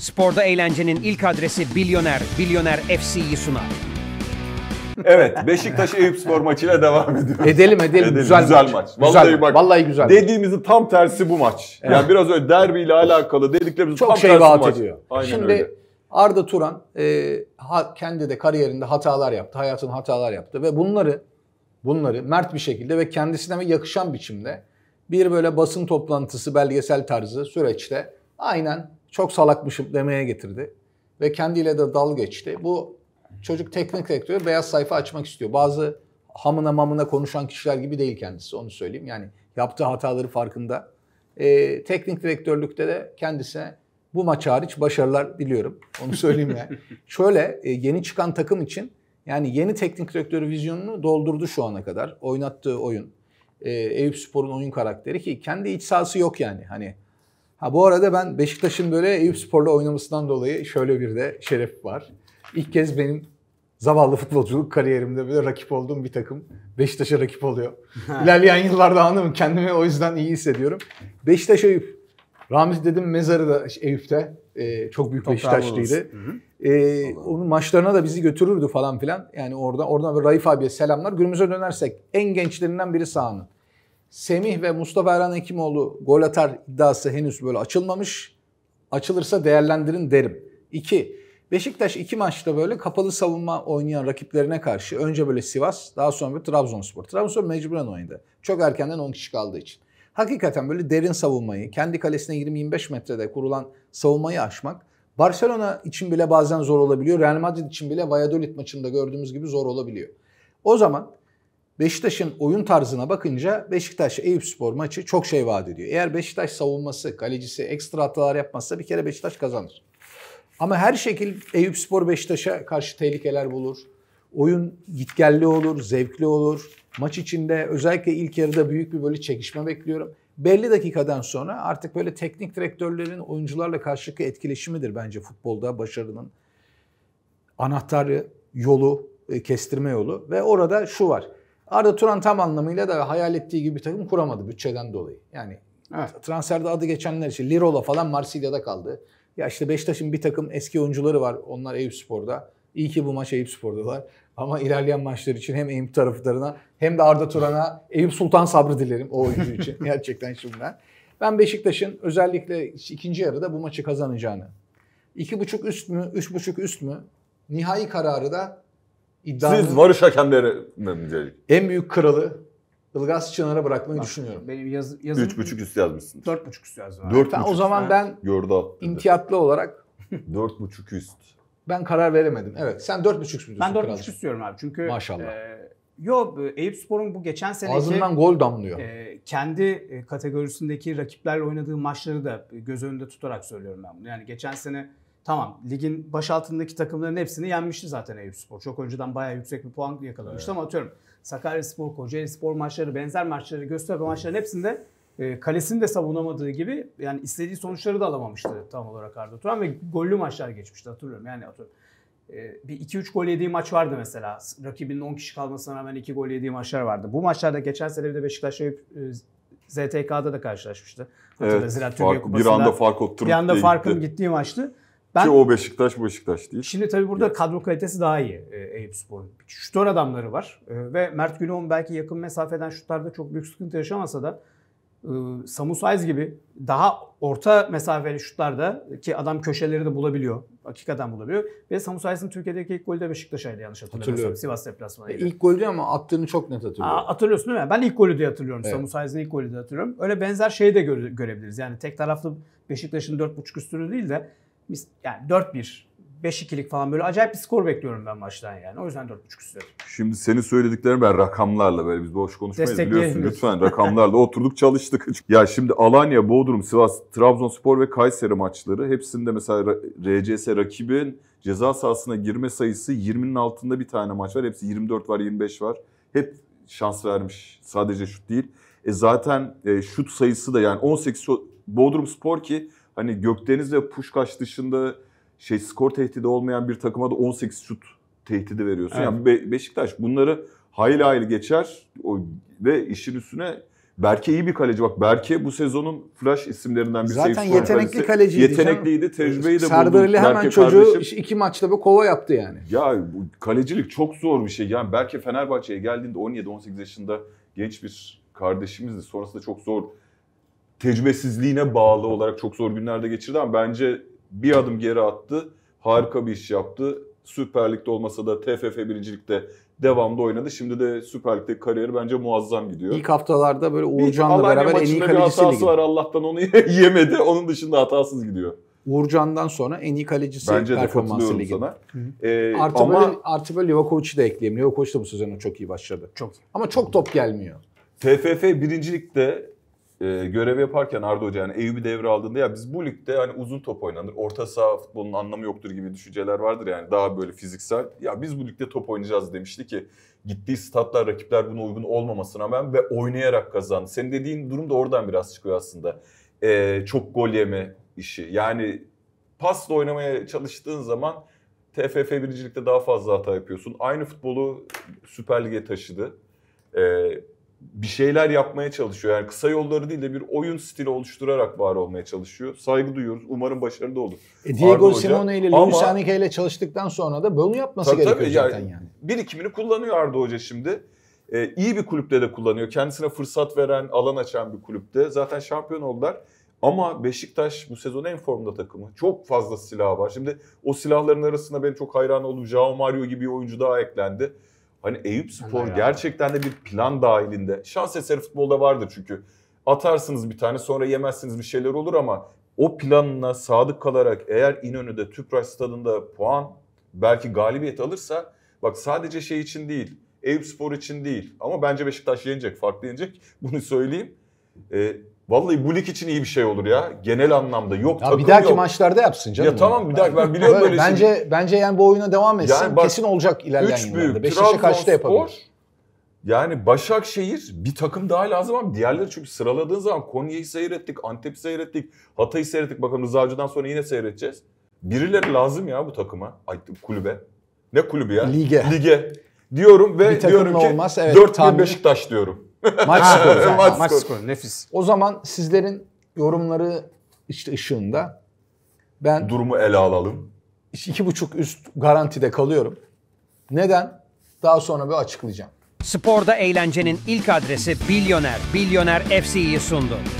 Sporda eğlencenin ilk adresi Bilyoner, Bilyoner FC'yi sunar. Evet Beşiktaş spor maçıyla devam ediyoruz. Edelim edelim. Güzel, maç. Güzel Vallahi maç. bak Vallahi güzel. dediğimizin tam tersi bu maç. Evet. Yani biraz öyle derbiyle alakalı dediklerimiz Çok tam şey tersi bu vaat maç. ediyor. Şimdi öyle. Arda Turan e, ha, kendi de kariyerinde hatalar yaptı. Hayatında hatalar yaptı ve bunları bunları mert bir şekilde ve kendisine yakışan biçimde bir böyle basın toplantısı belgesel tarzı süreçte aynen çok salakmışım demeye getirdi. Ve kendiyle de dal geçti. Bu çocuk teknik direktörü beyaz sayfa açmak istiyor. Bazı hamına mamına konuşan kişiler gibi değil kendisi onu söyleyeyim. Yani yaptığı hataları farkında. Ee, teknik direktörlükte de kendisine bu maç hariç başarılar diliyorum. Onu söyleyeyim yani. Şöyle e, yeni çıkan takım için yani yeni teknik direktörü vizyonunu doldurdu şu ana kadar. Oynattığı oyun. E, ee, Eyüp Spor'un oyun karakteri ki kendi iç sahası yok yani. Hani Ha bu arada ben Beşiktaş'ın böyle Eyüp Spor'la oynamasından dolayı şöyle bir de şeref var. İlk kez benim zavallı futbolculuk kariyerimde böyle rakip olduğum bir takım Beşiktaş'a rakip oluyor. İlerleyen yıllarda anladım kendimi o yüzden iyi hissediyorum. Beşiktaş Eyüp. Ramiz dedim mezarı da Eyüp'te. Ee, çok büyük Toprağım Beşiktaşlıydı. Ee, onun maçlarına da bizi götürürdü falan filan. Yani orada oradan Raif abiye selamlar. Günümüze dönersek en gençlerinden biri sahanın. Semih ve Mustafa Erhan Hekimoğlu gol atar iddiası henüz böyle açılmamış. Açılırsa değerlendirin derim. 2. Beşiktaş iki maçta böyle kapalı savunma oynayan rakiplerine karşı önce böyle Sivas daha sonra bir Trabzonspor. Trabzon mecburen oynadı. Çok erkenden 10 kişi kaldığı için. Hakikaten böyle derin savunmayı, kendi kalesine 20-25 metrede kurulan savunmayı aşmak Barcelona için bile bazen zor olabiliyor. Real Madrid için bile Valladolid maçında gördüğümüz gibi zor olabiliyor. O zaman Beşiktaş'ın oyun tarzına bakınca Beşiktaş Eyüp Spor maçı çok şey vaat ediyor. Eğer Beşiktaş savunması, kalecisi ekstra hatalar yapmazsa bir kere Beşiktaş kazanır. Ama her şekil Eyüp Spor Beşiktaş'a karşı tehlikeler bulur. Oyun gitgelli olur, zevkli olur. Maç içinde özellikle ilk yarıda büyük bir böyle çekişme bekliyorum. Belli dakikadan sonra artık böyle teknik direktörlerin oyuncularla karşılıklı etkileşimidir bence futbolda başarının anahtarı, yolu, e, kestirme yolu ve orada şu var. Arda Turan tam anlamıyla da hayal ettiği gibi bir takım kuramadı bütçeden dolayı. Yani evet. transferde adı geçenler için Lirola falan Marsilya'da kaldı. Ya işte Beşiktaş'ın bir takım eski oyuncuları var. Onlar Eyüp Spor'da. İyi ki bu maç Eyüp Spor'dalar. Ama ilerleyen maçlar için hem Eyüp taraftarına hem de Arda Turan'a Eyüp Sultan sabrı dilerim o oyuncu için. Gerçekten şimdiden. Ben Beşiktaş'ın özellikle ikinci yarıda bu maçı kazanacağını. iki buçuk üst mü, üç buçuk üst mü? Nihai kararı da iddianın... Siz varış hakemleri mi En büyük kralı Ilgaz Çınar'a bırakmayı Bak, düşünüyorum. Benim yaz, yazım... üç 3,5 üstü yazmışsınız. buçuk üstü yazdım. Dört. ben, o zaman ben Gördü imtiyatlı olarak... buçuk üst. Ben karar veremedim. Evet. Sen 4,5 üst mü Ben buçuk üst diyorum abi. Çünkü Maşallah. E, yo Eyüp Spor'un bu geçen seneki... Ağzından gol damlıyor. E, kendi e, kategorisindeki rakiplerle oynadığı maçları da göz önünde tutarak söylüyorum ben bunu. Yani geçen sene Tamam ligin baş altındaki takımların hepsini yenmişti zaten Eyüpspor. Çok önceden bayağı yüksek bir puan yakalamıştı evet. ama atıyorum Sakaryaspor, Spor maçları, benzer maçları, Göztepe maçlarının hepsinde e, kalesini de savunamadığı gibi yani istediği sonuçları da alamamıştı tam olarak Arda Turan ve gollü maçlar geçmişti hatırlıyorum. Yani atıyorum e, bir 2-3 gol yediği maç vardı mesela. Rakibinin 10 kişi kalmasına rağmen 2 gol yediği maçlar vardı. Bu maçlarda geçen sene bir de Beşiktaş'la e, ZTK'da da karşılaşmıştı. Hatırla, evet, Ziraat Türkiye fark, Bir anda fark oturup Bir anda farkın gittiği maçtı. Ben, Ki o Beşiktaş Beşiktaş değil. Şimdi tabii burada evet. kadro kalitesi daha iyi e, Eyüp Spor'un. Şutör adamları var e, ve Mert Güloğun belki yakın mesafeden şutlarda çok büyük sıkıntı yaşamasa da e, Samu Saiz gibi daha orta mesafeli şutlarda ki adam köşeleri de bulabiliyor. Hakikaten bulabiliyor. Ve Samu Saiz'in Türkiye'deki ilk golü de Beşiktaş'aydı yanlış hatırlamıyorsam. Sivas deplasmanıydı. E, ilk golü ama attığını çok net hatırlıyorum. Aa, hatırlıyorsun değil mi? Ben ilk golü de hatırlıyorum. Evet. Samu Saiz'in ilk golü de hatırlıyorum. Öyle benzer şeyi de göre- görebiliriz. Yani tek taraflı Beşiktaş'ın 4.5 üstünü değil de yani 4-1, 5-2'lik falan böyle acayip bir skor bekliyorum ben maçtan yani. O yüzden 4.5 istedim. Şimdi senin söylediklerini ben rakamlarla böyle biz boş konuşmayız biliyorsun. Lütfen rakamlarla oturduk çalıştık. ya şimdi Alanya, Bodrum, Sivas, Trabzonspor ve Kayseri maçları hepsinde mesela RCS rakibin ceza sahasına girme sayısı 20'nin altında bir tane maç var. Hepsi 24 var, 25 var. Hep şans vermiş. Sadece şut değil. E zaten e, şut sayısı da yani 18 Bodrum Spor ki hani Gökdeniz ve Puşkaş dışında şey skor tehdidi olmayan bir takıma da 18 şut tehdidi veriyorsun. Evet. Yani Be- Beşiktaş bunları hayli hayli geçer o, ve işin üstüne Berke iyi bir kaleci. Bak Berke bu sezonun flash isimlerinden bir Zaten yetenekli kaleciydi. Yetenekliydi, tecrübeyi de Serdar buldu. Ali hemen Berke çocuğu kardeşim. iki maçta bir kova yaptı yani. Ya kalecilik çok zor bir şey. Yani Berke Fenerbahçe'ye geldiğinde 17-18 yaşında genç bir kardeşimizdi. Sonrasında çok zor tecrübesizliğine bağlı olarak çok zor günlerde geçirdi ama bence bir adım geri attı. Harika bir iş yaptı. Süper Lig'de olmasa da TFF birincilikte devamlı oynadı. Şimdi de Süper Lig'de kariyeri bence muazzam gidiyor. İlk haftalarda böyle Uğurcan'la beraber en iyi kalecisi ligi. var Allah'tan onu yemedi. Onun dışında hatasız gidiyor. Uğurcan'dan sonra en iyi kalecisi Bence performansı ligi. Sana. Ee, artı, ama... böyle, artı böyle Livakovic'i de ekleyeyim. Livakovic de bu sezonu çok iyi başladı. Çok. Ama çok top gelmiyor. TFF birincilikte e, görev yaparken Arda Hoca yani Eyüp'ü devraldığında ya biz bu ligde hani uzun top oynanır. Orta saha futbolunun anlamı yoktur gibi düşünceler vardır yani daha böyle fiziksel. Ya biz bu ligde top oynayacağız demişti ki gittiği statlar rakipler buna uygun olmamasına rağmen ve oynayarak kazandı. Senin dediğin durum da oradan biraz çıkıyor aslında. E, çok gol yeme işi. Yani pasla oynamaya çalıştığın zaman TFF birincilikte daha fazla hata yapıyorsun. Aynı futbolu Süper Lig'e taşıdı. E, bir şeyler yapmaya çalışıyor. Yani kısa yolları değil de bir oyun stili oluşturarak var olmaya çalışıyor. Saygı duyuyoruz. Umarım başarılı olur. E, Diego Arda Simone ile Luis ama... Enrique ile çalıştıktan sonra da bunu yapması tabii, gerekiyor tabii, zaten yani, yani. Birikimini kullanıyor Arda Hoca şimdi. Ee, iyi bir kulüpte de kullanıyor. Kendisine fırsat veren, alan açan bir kulüpte. Zaten şampiyon oldular. Ama Beşiktaş bu sezon en formda takımı. Çok fazla silah var. Şimdi o silahların arasında benim çok hayran olduğum João Mario gibi bir oyuncu daha eklendi. Hani Eyüp Spor Ama gerçekten de bir plan dahilinde. Şans eseri futbolda vardır çünkü. Atarsınız bir tane sonra yemezsiniz bir şeyler olur ama o planına sadık kalarak eğer İnönü'de Tüpraş stadında puan belki galibiyet alırsa bak sadece şey için değil Eyüp Spor için değil ama bence Beşiktaş yenecek farklı yenecek bunu söyleyeyim. Ee, Vallahi bu lig için iyi bir şey olur ya. Genel anlamda yok ya takım bir dahaki yok. maçlarda yapsın canım. Ya tamam bir dahaki ben biliyorum böyle. Bence şey. bence yani bu oyuna devam etsin. Yani bak, kesin olacak ilerleyen üç yıllarda. Beşiktaş'a karşı da yapabilir. Spor, yani Başakşehir bir takım daha lazım ama diğerleri çünkü sıraladığın zaman Konya'yı seyrettik, Antep'i seyrettik, Hatay'ı seyrettik. Bakın Rıza Hoca'dan sonra yine seyredeceğiz. Birileri lazım ya bu takıma, Ay, kulübe. Ne kulübü ya? Lige. Lige. Diyorum ve diyorum ki olmaz. Evet, 4 tahmin... Beşiktaş diyorum. Maç skoru. Yani. Maç, Maç skoru. skoru. Nefis. O zaman sizlerin yorumları işte ışığında ben durumu ele alalım. İki buçuk üst garantide kalıyorum. Neden? Daha sonra bir açıklayacağım. Sporda eğlencenin ilk adresi Bilyoner. Bilyoner FC'yi sundu.